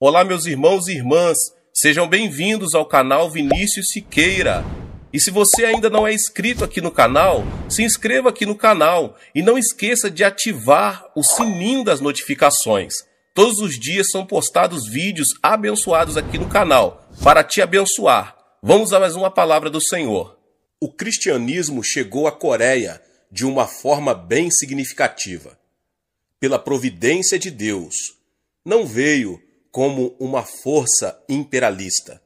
Olá, meus irmãos e irmãs, sejam bem-vindos ao canal Vinícius Siqueira. E se você ainda não é inscrito aqui no canal, se inscreva aqui no canal e não esqueça de ativar o sininho das notificações. Todos os dias são postados vídeos abençoados aqui no canal para te abençoar. Vamos a mais uma palavra do Senhor. O cristianismo chegou à Coreia de uma forma bem significativa. Pela providência de Deus, não veio como uma força imperialista,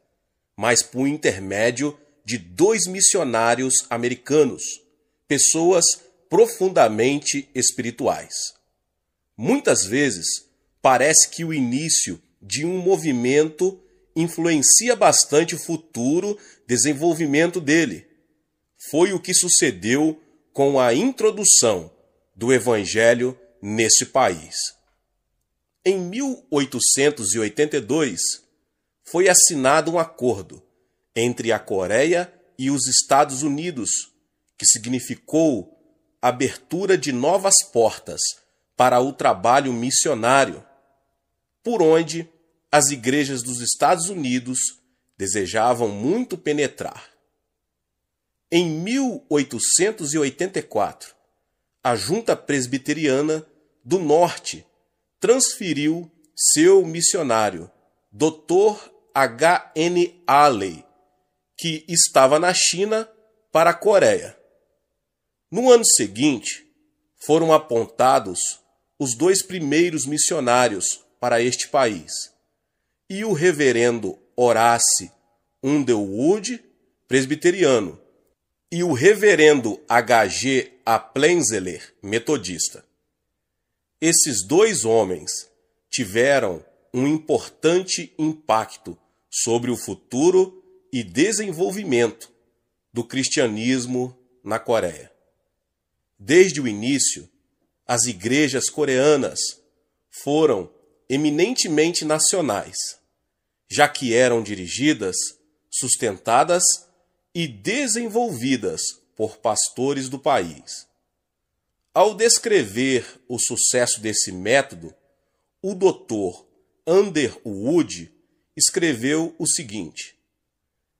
mas por intermédio de dois missionários americanos, pessoas profundamente espirituais. Muitas vezes, parece que o início de um movimento influencia bastante o futuro desenvolvimento dele. Foi o que sucedeu com a introdução do Evangelho nesse país. Em 1882, foi assinado um acordo entre a Coreia e os Estados Unidos, que significou abertura de novas portas para o trabalho missionário, por onde as igrejas dos Estados Unidos desejavam muito penetrar. Em 1884, a Junta Presbiteriana do Norte transferiu seu missionário, Dr. H. N. Alley, que estava na China, para a Coreia. No ano seguinte, foram apontados os dois primeiros missionários para este país, e o reverendo Horace Underwood, presbiteriano, e o reverendo H.G. Aplenzeler, metodista. Esses dois homens tiveram um importante impacto sobre o futuro e desenvolvimento do cristianismo na Coreia. Desde o início, as igrejas coreanas foram eminentemente nacionais, já que eram dirigidas, sustentadas e desenvolvidas por pastores do país. Ao descrever o sucesso desse método, o Dr. Underwood escreveu o seguinte: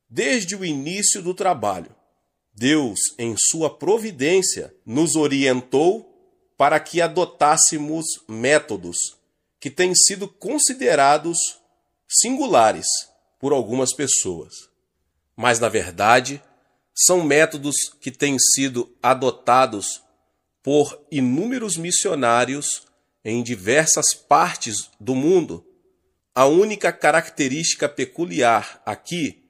Desde o início do trabalho, Deus, em sua providência, nos orientou para que adotássemos métodos que têm sido considerados singulares por algumas pessoas. Mas, na verdade, são métodos que têm sido adotados por inúmeros missionários em diversas partes do mundo. A única característica peculiar aqui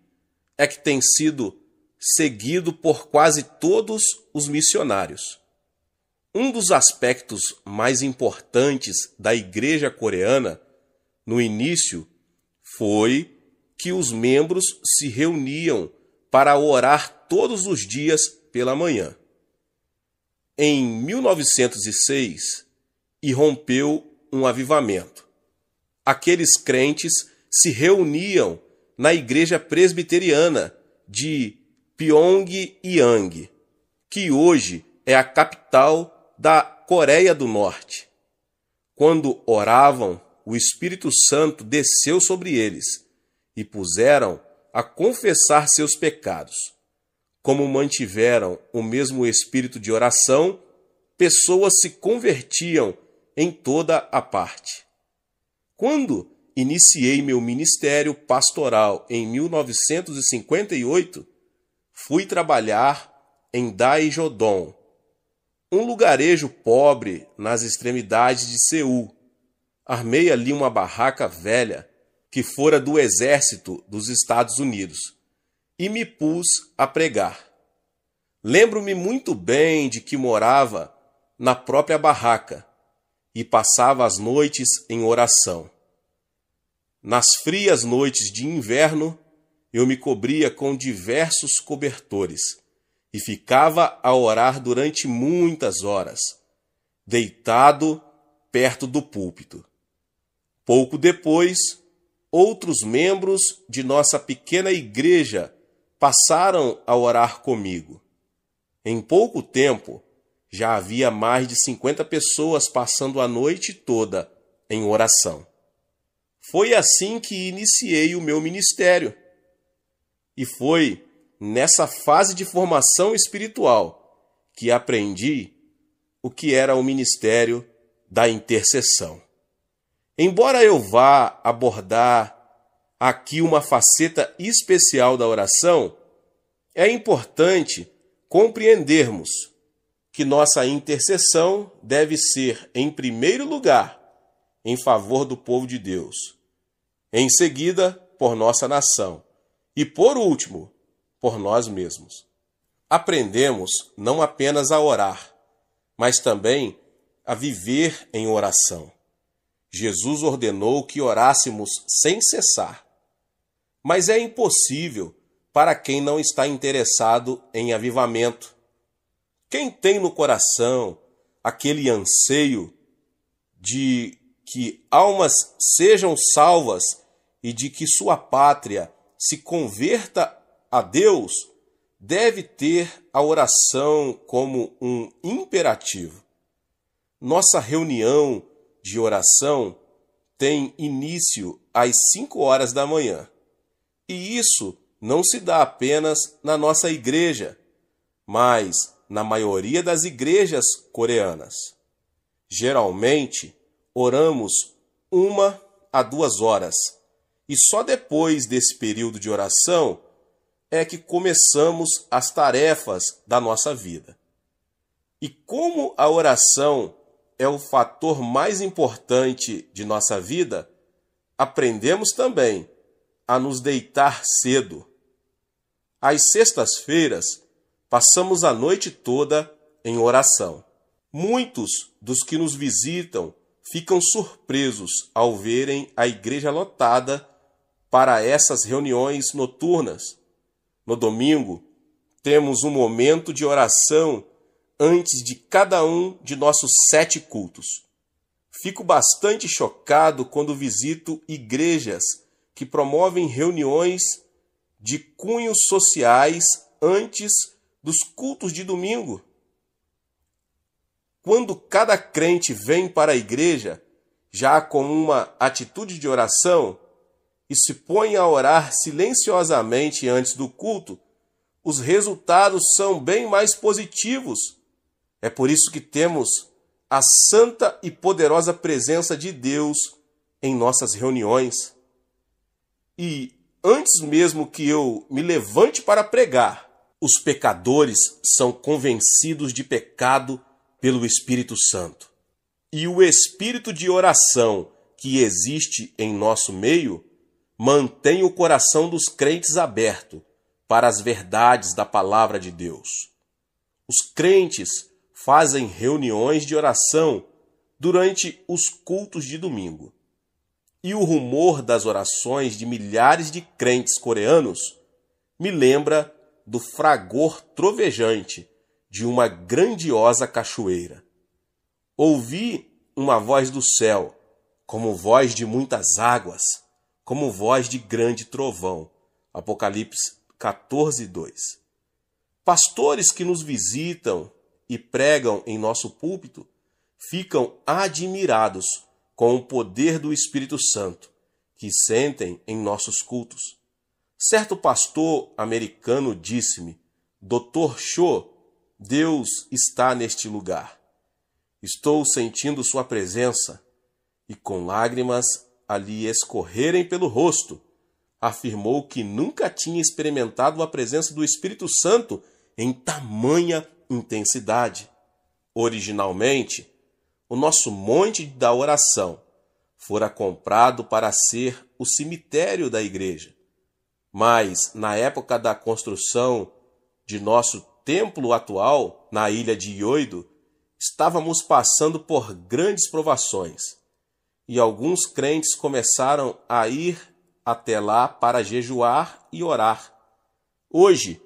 é que tem sido seguido por quase todos os missionários. Um dos aspectos mais importantes da Igreja Coreana no início foi que os membros se reuniam para orar todos os dias pela manhã em 1906 irrompeu um avivamento. Aqueles crentes se reuniam na igreja presbiteriana de Pyongyang, que hoje é a capital da Coreia do Norte. Quando oravam, o Espírito Santo desceu sobre eles e puseram a confessar seus pecados como mantiveram o mesmo espírito de oração, pessoas se convertiam em toda a parte. Quando iniciei meu ministério pastoral em 1958, fui trabalhar em Daijodon, um lugarejo pobre nas extremidades de Seul. Armei ali uma barraca velha que fora do exército dos Estados Unidos e me pus a pregar. Lembro-me muito bem de que morava na própria barraca e passava as noites em oração. Nas frias noites de inverno, eu me cobria com diversos cobertores e ficava a orar durante muitas horas, deitado perto do púlpito. Pouco depois, outros membros de nossa pequena igreja passaram a orar comigo. Em pouco tempo, já havia mais de 50 pessoas passando a noite toda em oração. Foi assim que iniciei o meu ministério. E foi nessa fase de formação espiritual que aprendi o que era o ministério da intercessão. Embora eu vá abordar aqui uma faceta especial da oração, é importante compreendermos que nossa intercessão deve ser, em primeiro lugar, em favor do povo de Deus, em seguida, por nossa nação e, por último, por nós mesmos. Aprendemos não apenas a orar, mas também a viver em oração. Jesus ordenou que orássemos sem cessar mas é impossível para quem não está interessado em avivamento. Quem tem no coração aquele anseio de que almas sejam salvas e de que sua pátria se converta a Deus, deve ter a oração como um imperativo. Nossa reunião de oração tem início às 5 horas da manhã. E isso não se dá apenas na nossa igreja, mas na maioria das igrejas coreanas. Geralmente, oramos uma a duas horas, e só depois desse período de oração é que começamos as tarefas da nossa vida. E como a oração é o fator mais importante de nossa vida, aprendemos também a nos deitar cedo. Às sextas-feiras, passamos a noite toda em oração. Muitos dos que nos visitam ficam surpresos ao verem a igreja lotada para essas reuniões noturnas. No domingo, temos um momento de oração antes de cada um de nossos sete cultos. Fico bastante chocado quando visito igrejas que promovem reuniões de cunhos sociais antes dos cultos de domingo. Quando cada crente vem para a igreja, já com uma atitude de oração, e se põe a orar silenciosamente antes do culto, os resultados são bem mais positivos. É por isso que temos a santa e poderosa presença de Deus em nossas reuniões. E antes mesmo que eu me levante para pregar, os pecadores são convencidos de pecado pelo Espírito Santo. E o espírito de oração que existe em nosso meio mantém o coração dos crentes aberto para as verdades da palavra de Deus. Os crentes fazem reuniões de oração durante os cultos de domingo e o rumor das orações de milhares de crentes coreanos me lembra do fragor trovejante de uma grandiosa cachoeira. Ouvi uma voz do céu, como voz de muitas águas, como voz de grande trovão. Apocalipse 14, 2. Pastores que nos visitam e pregam em nosso púlpito ficam admirados com o poder do Espírito Santo, que sentem em nossos cultos. Certo pastor americano disse-me, Doutor Cho, Deus está neste lugar. Estou sentindo sua presença. E com lágrimas a lhe escorrerem pelo rosto, afirmou que nunca tinha experimentado a presença do Espírito Santo em tamanha intensidade. Originalmente, o nosso monte da oração fora comprado para ser o cemitério da igreja. Mas, na época da construção de nosso templo atual, na ilha de Ioido, estávamos passando por grandes provações. E alguns crentes começaram a ir até lá para jejuar e orar. Hoje,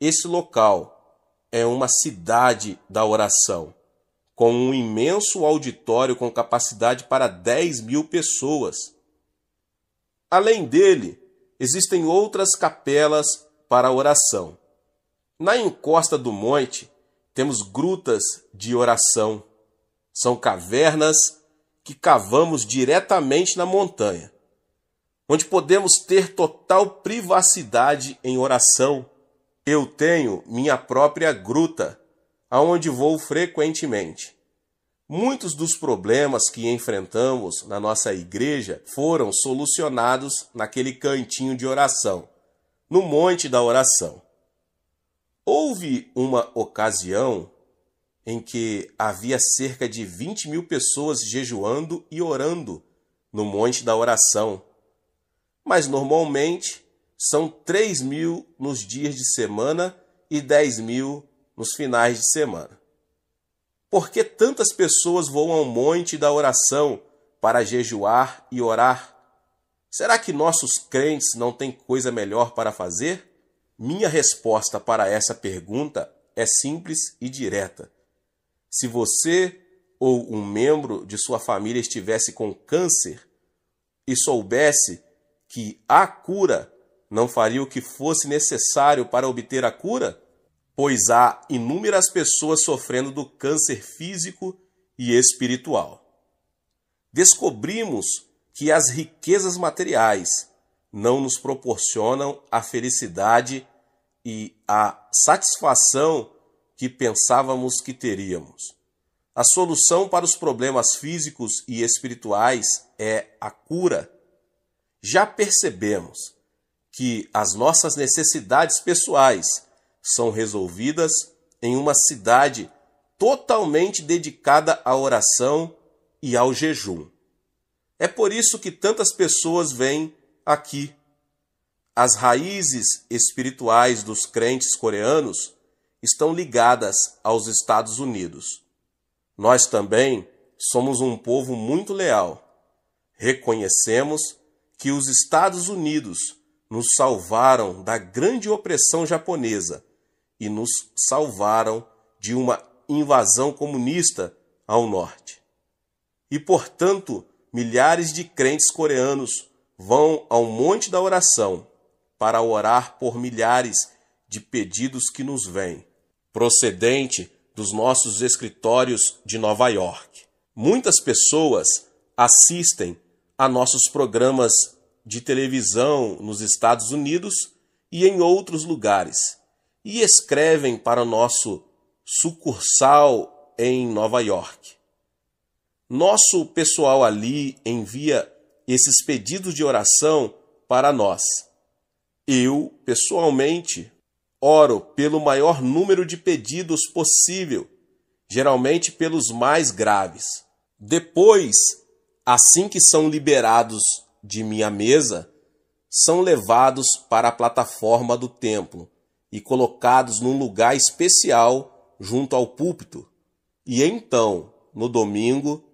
esse local é uma cidade da oração com um imenso auditório com capacidade para 10 mil pessoas. Além dele, existem outras capelas para oração. Na encosta do monte, temos grutas de oração. São cavernas que cavamos diretamente na montanha, onde podemos ter total privacidade em oração. Eu tenho minha própria gruta aonde vou frequentemente. Muitos dos problemas que enfrentamos na nossa igreja foram solucionados naquele cantinho de oração, no monte da oração. Houve uma ocasião em que havia cerca de 20 mil pessoas jejuando e orando no monte da oração, mas normalmente são 3 mil nos dias de semana e 10 mil nos finais de semana. Por que tantas pessoas vão ao monte da oração para jejuar e orar? Será que nossos crentes não têm coisa melhor para fazer? Minha resposta para essa pergunta é simples e direta. Se você ou um membro de sua família estivesse com câncer e soubesse que a cura, não faria o que fosse necessário para obter a cura? pois há inúmeras pessoas sofrendo do câncer físico e espiritual. Descobrimos que as riquezas materiais não nos proporcionam a felicidade e a satisfação que pensávamos que teríamos. A solução para os problemas físicos e espirituais é a cura. Já percebemos que as nossas necessidades pessoais são resolvidas em uma cidade totalmente dedicada à oração e ao jejum. É por isso que tantas pessoas vêm aqui. As raízes espirituais dos crentes coreanos estão ligadas aos Estados Unidos. Nós também somos um povo muito leal. Reconhecemos que os Estados Unidos nos salvaram da grande opressão japonesa e nos salvaram de uma invasão comunista ao norte. E, portanto, milhares de crentes coreanos vão ao Monte da Oração para orar por milhares de pedidos que nos vêm, procedente dos nossos escritórios de Nova York. Muitas pessoas assistem a nossos programas de televisão nos Estados Unidos e em outros lugares e escrevem para nosso sucursal em Nova York. Nosso pessoal ali envia esses pedidos de oração para nós. Eu, pessoalmente, oro pelo maior número de pedidos possível, geralmente pelos mais graves. Depois, assim que são liberados de minha mesa, são levados para a plataforma do templo e colocados num lugar especial junto ao púlpito. E então, no domingo,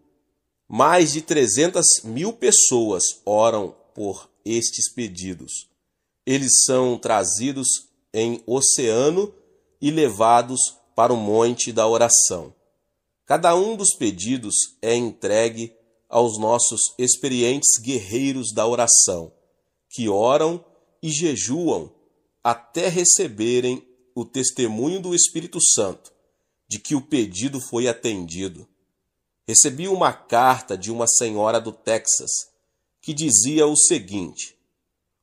mais de 300 mil pessoas oram por estes pedidos. Eles são trazidos em oceano e levados para o monte da oração. Cada um dos pedidos é entregue aos nossos experientes guerreiros da oração, que oram e jejuam até receberem o testemunho do Espírito Santo de que o pedido foi atendido. Recebi uma carta de uma senhora do Texas que dizia o seguinte: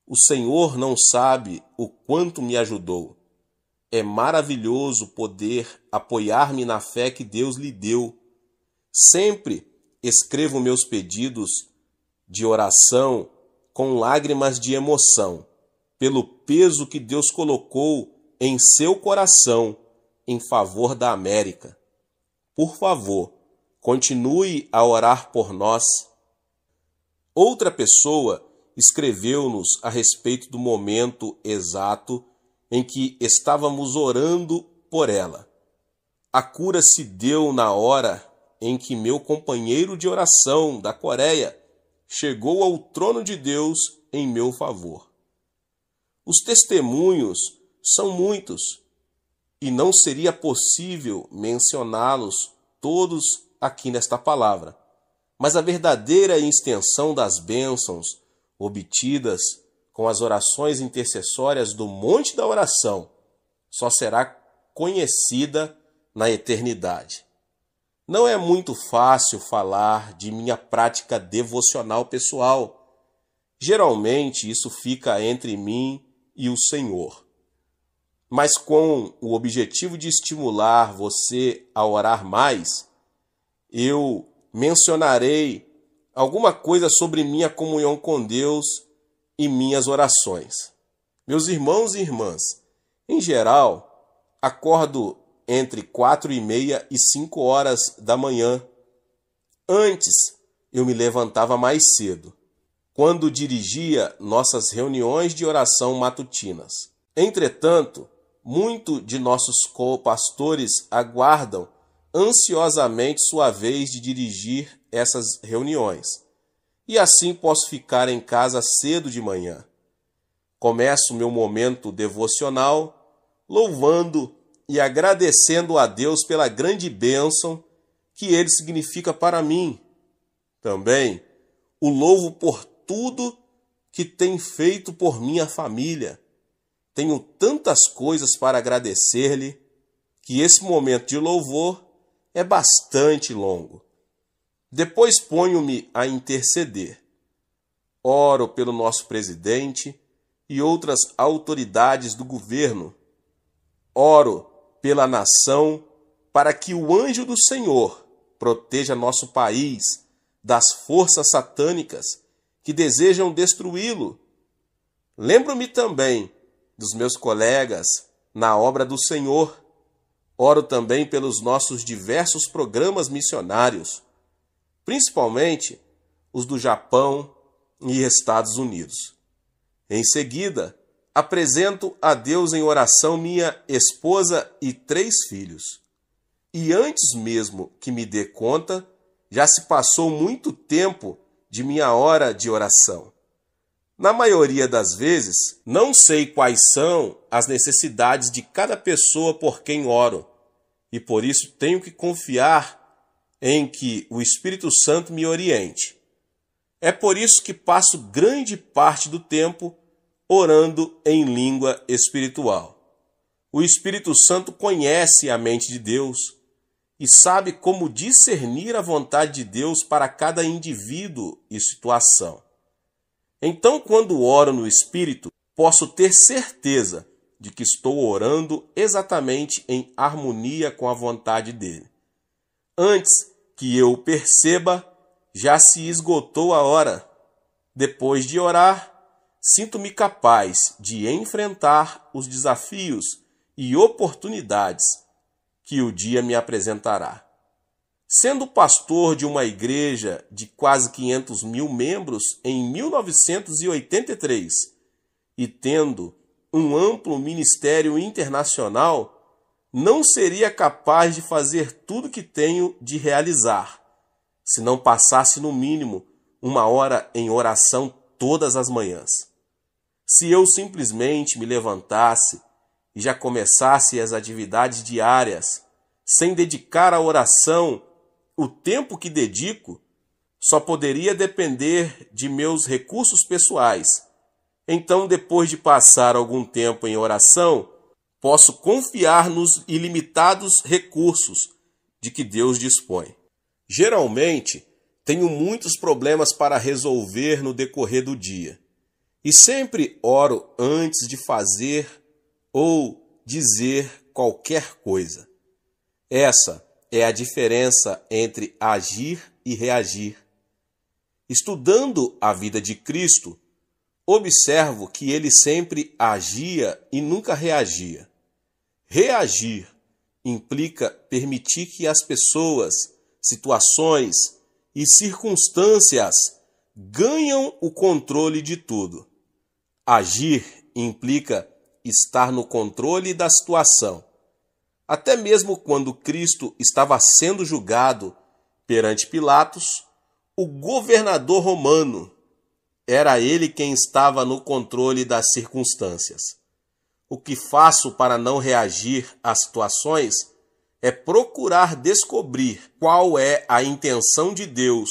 O Senhor não sabe o quanto me ajudou. É maravilhoso poder apoiar-me na fé que Deus lhe deu. Sempre escrevo meus pedidos de oração com lágrimas de emoção pelo peso que Deus colocou em seu coração em favor da América. Por favor, continue a orar por nós. Outra pessoa escreveu-nos a respeito do momento exato em que estávamos orando por ela. A cura se deu na hora em que meu companheiro de oração da Coreia chegou ao trono de Deus em meu favor. Os testemunhos são muitos e não seria possível mencioná-los todos aqui nesta palavra. Mas a verdadeira extensão das bênçãos obtidas com as orações intercessórias do Monte da Oração só será conhecida na eternidade. Não é muito fácil falar de minha prática devocional pessoal. Geralmente isso fica entre mim e o Senhor, mas com o objetivo de estimular você a orar mais, eu mencionarei alguma coisa sobre minha comunhão com Deus e minhas orações. Meus irmãos e irmãs, em geral, acordo entre quatro e meia e cinco horas da manhã. Antes, eu me levantava mais cedo quando dirigia nossas reuniões de oração matutinas. Entretanto, muito de nossos co-pastores aguardam ansiosamente sua vez de dirigir essas reuniões. E assim posso ficar em casa cedo de manhã. Começo meu momento devocional louvando e agradecendo a Deus pela grande bênção que ele significa para mim. Também o louvo por tudo que tem feito por minha família. Tenho tantas coisas para agradecer-lhe que esse momento de louvor é bastante longo. Depois ponho-me a interceder. Oro pelo nosso presidente e outras autoridades do governo. Oro pela nação para que o anjo do Senhor proteja nosso país das forças satânicas que desejam destruí-lo. Lembro-me também dos meus colegas na obra do Senhor. Oro também pelos nossos diversos programas missionários, principalmente os do Japão e Estados Unidos. Em seguida, apresento a Deus em oração minha esposa e três filhos. E antes mesmo que me dê conta, já se passou muito tempo de minha hora de oração. Na maioria das vezes, não sei quais são as necessidades de cada pessoa por quem oro, e por isso tenho que confiar em que o Espírito Santo me oriente. É por isso que passo grande parte do tempo orando em língua espiritual. O Espírito Santo conhece a mente de Deus, e sabe como discernir a vontade de Deus para cada indivíduo e situação. Então, quando oro no Espírito, posso ter certeza de que estou orando exatamente em harmonia com a vontade dele. Antes que eu perceba, já se esgotou a hora. Depois de orar, sinto-me capaz de enfrentar os desafios e oportunidades que o dia me apresentará. Sendo pastor de uma igreja de quase 500 mil membros em 1983 e tendo um amplo ministério internacional, não seria capaz de fazer tudo que tenho de realizar, se não passasse no mínimo uma hora em oração todas as manhãs. Se eu simplesmente me levantasse e já começasse as atividades diárias, sem dedicar à oração o tempo que dedico, só poderia depender de meus recursos pessoais. Então, depois de passar algum tempo em oração, posso confiar nos ilimitados recursos de que Deus dispõe. Geralmente, tenho muitos problemas para resolver no decorrer do dia e sempre oro antes de fazer ou dizer qualquer coisa. Essa é a diferença entre agir e reagir. Estudando a vida de Cristo, observo que ele sempre agia e nunca reagia. Reagir implica permitir que as pessoas, situações e circunstâncias ganham o controle de tudo. Agir implica estar no controle da situação. Até mesmo quando Cristo estava sendo julgado perante Pilatos, o governador romano era ele quem estava no controle das circunstâncias. O que faço para não reagir às situações é procurar descobrir qual é a intenção de Deus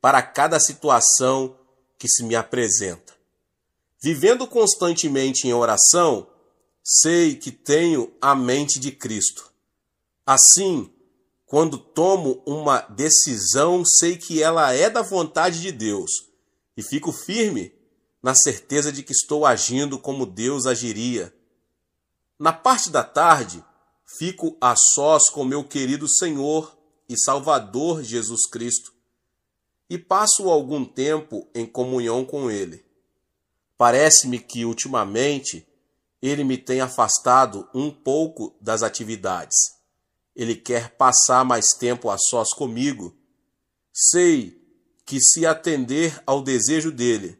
para cada situação que se me apresenta. Vivendo constantemente em oração, sei que tenho a mente de Cristo. Assim, quando tomo uma decisão, sei que ela é da vontade de Deus e fico firme na certeza de que estou agindo como Deus agiria. Na parte da tarde, fico a sós com meu querido Senhor e Salvador Jesus Cristo e passo algum tempo em comunhão com Ele. Parece-me que ultimamente ele me tem afastado um pouco das atividades. Ele quer passar mais tempo a sós comigo. Sei que, se atender ao desejo dele,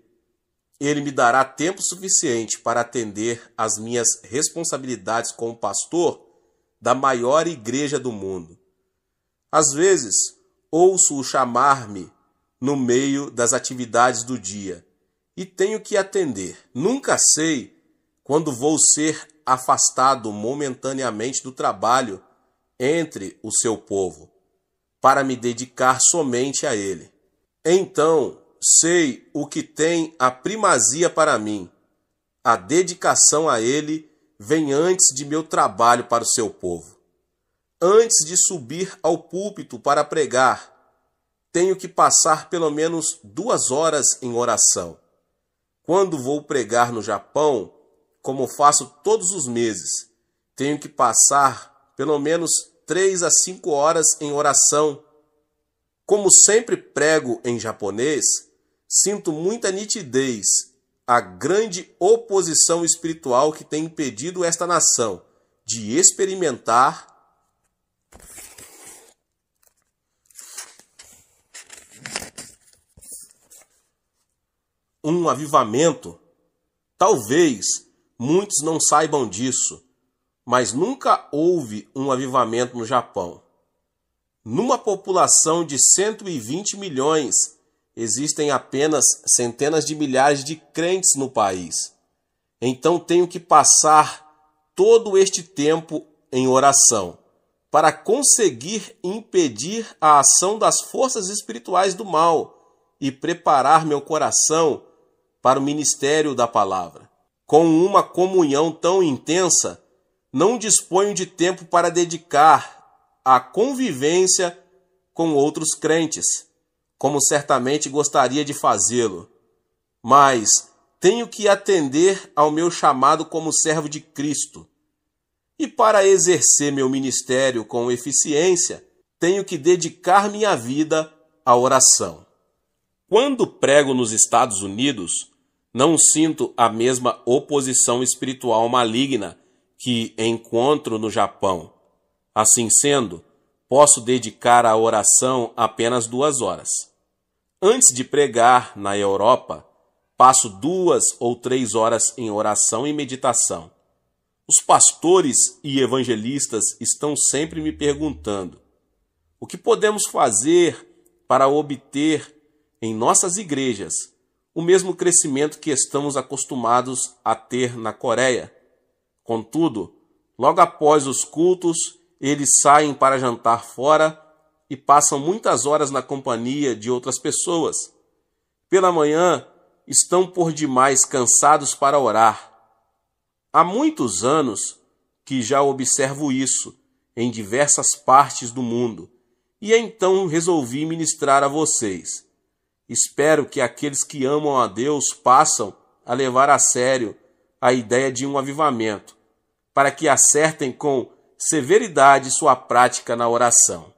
ele me dará tempo suficiente para atender às minhas responsabilidades como pastor da maior igreja do mundo. Às vezes, ouço-o chamar-me no meio das atividades do dia e tenho que atender. Nunca sei quando vou ser afastado momentaneamente do trabalho entre o seu povo, para me dedicar somente a ele. Então sei o que tem a primazia para mim. A dedicação a ele vem antes de meu trabalho para o seu povo. Antes de subir ao púlpito para pregar, tenho que passar pelo menos duas horas em oração. Quando vou pregar no Japão, como faço todos os meses, tenho que passar pelo menos três a cinco horas em oração. Como sempre prego em japonês, sinto muita nitidez a grande oposição espiritual que tem impedido esta nação de experimentar um avivamento. Talvez muitos não saibam disso, mas nunca houve um avivamento no Japão. Numa população de 120 milhões, existem apenas centenas de milhares de crentes no país. Então tenho que passar todo este tempo em oração para conseguir impedir a ação das forças espirituais do mal e preparar meu coração para o ministério da palavra com uma comunhão tão intensa, não disponho de tempo para dedicar à convivência com outros crentes, como certamente gostaria de fazê-lo. Mas tenho que atender ao meu chamado como servo de Cristo. E para exercer meu ministério com eficiência, tenho que dedicar minha vida à oração. Quando prego nos Estados Unidos, não sinto a mesma oposição espiritual maligna que encontro no Japão. Assim sendo, posso dedicar à oração apenas duas horas. Antes de pregar na Europa, passo duas ou três horas em oração e meditação. Os pastores e evangelistas estão sempre me perguntando: o que podemos fazer para obter em nossas igrejas o mesmo crescimento que estamos acostumados a ter na Coreia. Contudo, logo após os cultos, eles saem para jantar fora e passam muitas horas na companhia de outras pessoas. Pela manhã, estão por demais cansados para orar. Há muitos anos que já observo isso em diversas partes do mundo, e então resolvi ministrar a vocês. Espero que aqueles que amam a Deus passam a levar a sério a ideia de um avivamento, para que acertem com severidade sua prática na oração.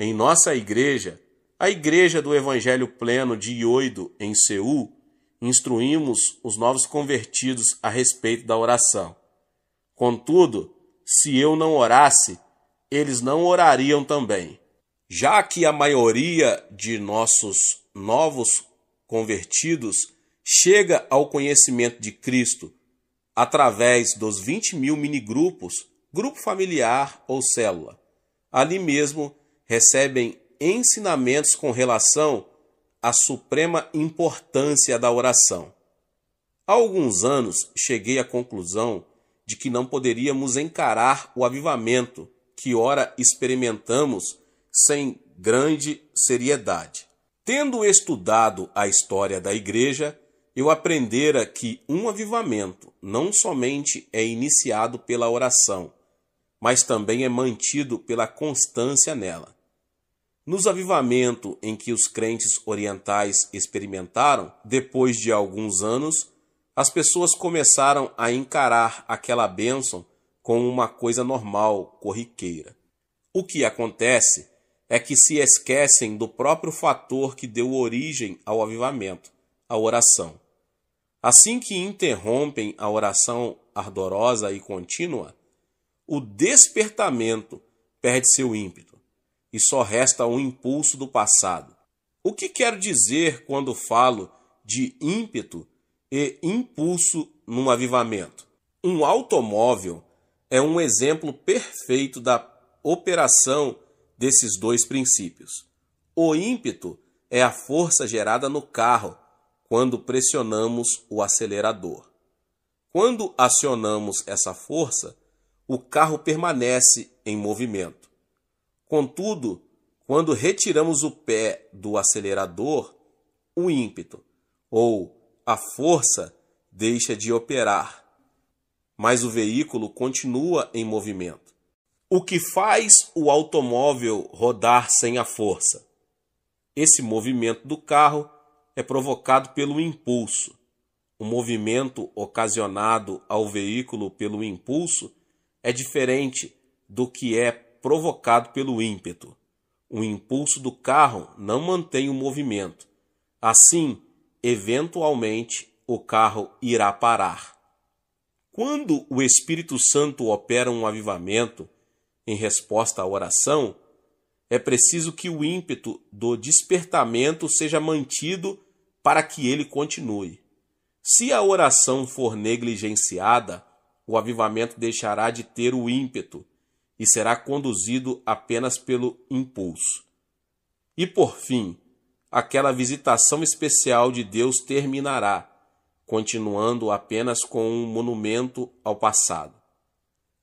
Em nossa igreja, a Igreja do Evangelho Pleno de Ioido, em Seul, instruímos os novos convertidos a respeito da oração. Contudo, se eu não orasse, eles não orariam também. Já que a maioria de nossos novos convertidos chega ao conhecimento de Cristo através dos 20 mil minigrupos, grupo familiar ou célula. Ali mesmo recebem ensinamentos com relação à suprema importância da oração. Há alguns anos cheguei à conclusão de que não poderíamos encarar o avivamento que ora experimentamos sem grande seriedade. Tendo estudado a história da Igreja, eu aprendera que um avivamento não somente é iniciado pela oração, mas também é mantido pela constância nela. Nos avivamentos em que os crentes orientais experimentaram, depois de alguns anos, as pessoas começaram a encarar aquela bênção como uma coisa normal, corriqueira. O que acontece é que se esquecem do próprio fator que deu origem ao avivamento, a oração. Assim que interrompem a oração ardorosa e contínua, o despertamento perde seu ímpeto e só resta um impulso do passado. O que quero dizer quando falo de ímpeto e impulso num avivamento? Um automóvel é um exemplo perfeito da operação desses dois princípios. O ímpeto é a força gerada no carro quando pressionamos o acelerador. Quando acionamos essa força, o carro permanece em movimento. Contudo, quando retiramos o pé do acelerador, o ímpeto, ou a força, deixa de operar, mas o veículo continua em movimento. O que faz o automóvel rodar sem a força? Esse movimento do carro é provocado pelo impulso. O movimento ocasionado ao veículo pelo impulso é diferente do que é provocado pelo ímpeto. O impulso do carro não mantém o movimento. Assim, eventualmente, o carro irá parar. Quando o Espírito Santo opera um avivamento, em resposta à oração, é preciso que o ímpeto do despertamento seja mantido para que ele continue. Se a oração for negligenciada, o avivamento deixará de ter o ímpeto e será conduzido apenas pelo impulso. E por fim, aquela visitação especial de Deus terminará, continuando apenas com um monumento ao passado.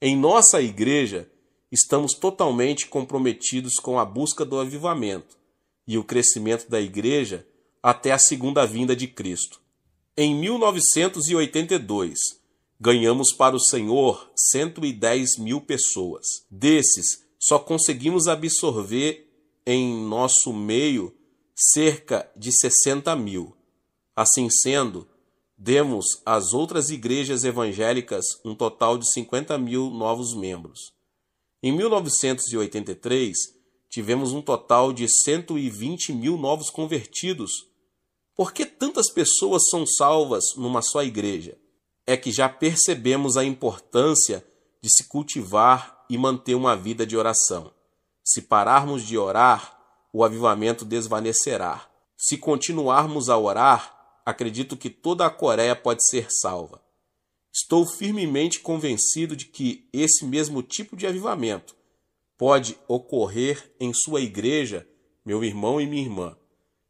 Em nossa igreja, estamos totalmente comprometidos com a busca do avivamento e o crescimento da Igreja até a segunda vinda de Cristo. Em 1982, ganhamos para o Senhor 110 mil pessoas. Desses, só conseguimos absorver em nosso meio cerca de 60 mil. Assim sendo, demos às outras igrejas evangélicas um total de 50 mil novos membros. Em 1983, tivemos um total de 120 mil novos convertidos. Por que tantas pessoas são salvas numa só igreja? É que já percebemos a importância de se cultivar e manter uma vida de oração. Se pararmos de orar, o avivamento desvanecerá. Se continuarmos a orar, acredito que toda a Coreia pode ser salva estou firmemente convencido de que esse mesmo tipo de avivamento pode ocorrer em sua igreja, meu irmão e minha irmã.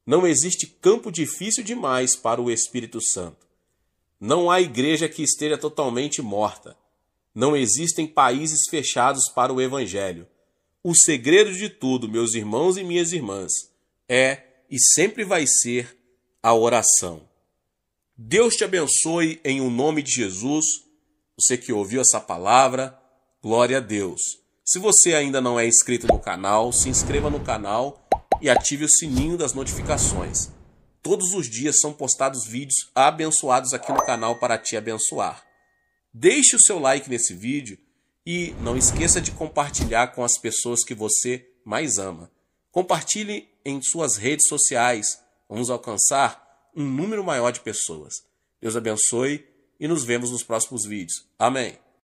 Não existe campo difícil demais para o Espírito Santo. Não há igreja que esteja totalmente morta. Não existem países fechados para o Evangelho. O segredo de tudo, meus irmãos e minhas irmãs, é e sempre vai ser a oração. Deus te abençoe em o um nome de Jesus. Você que ouviu essa palavra, glória a Deus. Se você ainda não é inscrito no canal, se inscreva no canal e ative o sininho das notificações. Todos os dias são postados vídeos abençoados aqui no canal para te abençoar. Deixe o seu like nesse vídeo e não esqueça de compartilhar com as pessoas que você mais ama. Compartilhe em suas redes sociais. Vamos alcançar um número maior de pessoas. Deus abençoe e nos vemos nos próximos vídeos. Amém.